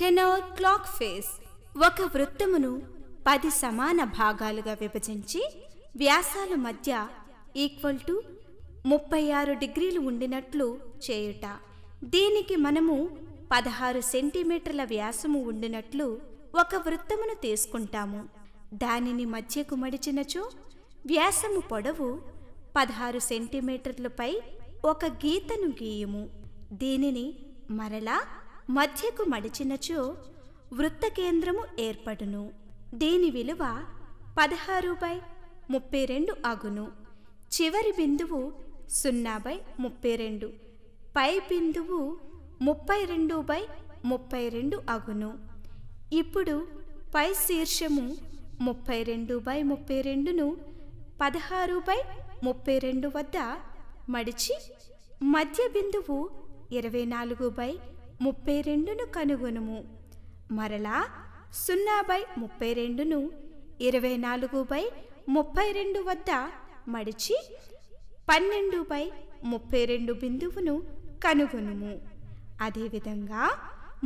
టెనోర్ clock face ఒక వృత్తమును పది సమాన భాగాలుగా విభజించి వ్యాసాల మధ్య ఈక్వల్ టు ముప్పై ఆరు డిగ్రీలు ఉండినట్లు చేయుట దీనికి మనము పదహారు సెంటీమీటర్ల వ్యాసము ఉండినట్లు ఒక వృత్తమును తీసుకుంటాము దానిని మధ్యకు మడిచినచో వ్యాసము పొడవు పదహారు సెంటీమీటర్లపై ఒక గీతను గీయము దీనిని మరలా మధ్యకు మడిచినచో వృత్త కేంద్రము ఏర్పడును దీని విలువ పదహారు బై ముప్పై రెండు అగును చివరి బిందువు సున్నా బై ముప్పై రెండు పై బిందువు ముప్పై రెండు బై ముప్పై రెండు అగును ఇప్పుడు పై శీర్షము ముప్పై రెండు బై ముప్పై రెండును పదహారు బై ముప్పై రెండు వద్ద మడిచి మధ్య బిందువు ఇరవై నాలుగు బై ముప్పై రెండును కనుగొనుము మరలా సున్నా బై ముప్పై రెండును ఇరవై నాలుగు బై ముప్పై రెండు వద్ద మడిచి పన్నెండు బై ముప్పై రెండు బిందువును కనుగొనుము అదేవిధంగా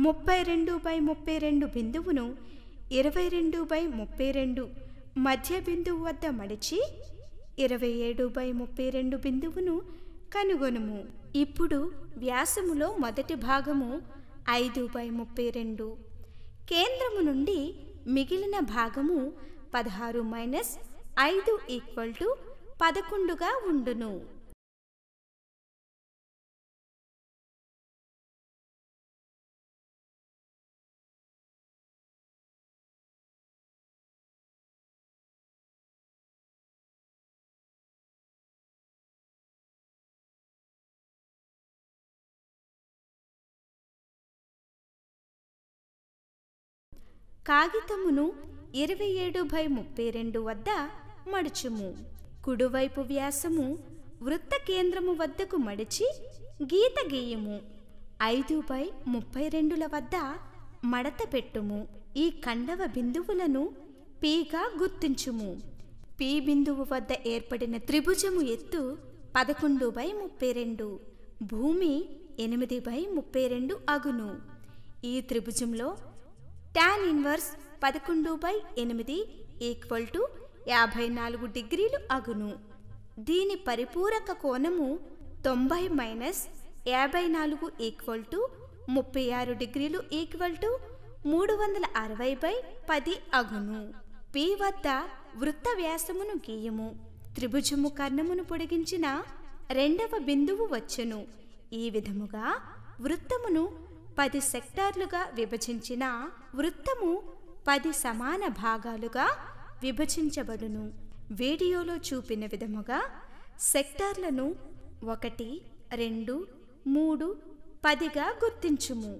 ముప్పై రెండు బై ముప్పై రెండు బిందువును ఇరవై రెండు బై ముప్పై రెండు మధ్య బిందువు వద్ద మడిచి ఇరవై ఏడు బై ముప్పై రెండు బిందువును కనుగొనుము ఇప్పుడు వ్యాసములో మొదటి భాగము ఐదు బై ముప్పై రెండు కేంద్రము నుండి మిగిలిన భాగము పదహారు మైనస్ ఐదు ఈక్వల్ టు పదకొండుగా ఉండును కాగితమును ఇరవై ఏడు బై ముప్పై రెండు వద్ద మడుచుము కుడివైపు వ్యాసము వృత్త కేంద్రము వద్దకు మడిచి గీత గీయము ఐదు బై ముప్పై రెండుల వద్ద మడత పెట్టుము ఈ కండవ బిందువులను పీగా గుర్తించుము పీ బిందువు వద్ద ఏర్పడిన త్రిభుజము ఎత్తు పదకొండు బై ముప్పై రెండు భూమి ఎనిమిది బై ముప్పై రెండు అగును ఈ త్రిభుజంలో టాన్ ఇన్వర్స్ పదకొండు బై ఎనిమిది ఈక్వల్ టు యాభై నాలుగు డిగ్రీలు అగును దీని పరిపూరక కోణము తొంభై మైనస్ యాభై నాలుగు ఈక్వల్ టు ముప్పై ఆరు డిగ్రీలు ఈక్వల్ టు మూడు వందల అరవై బై పది అగును పి వద్ద వృత్త వ్యాసమును గీయము త్రిభుజము కర్ణమును పొడిగించిన రెండవ బిందువు వచ్చును ఈ విధముగా వృత్తమును పది సెక్టార్లుగా విభజించిన వృత్తము పది సమాన భాగాలుగా విభజించబడును వీడియోలో చూపిన విధముగా సెక్టార్లను ఒకటి రెండు మూడు పదిగా గుర్తించుము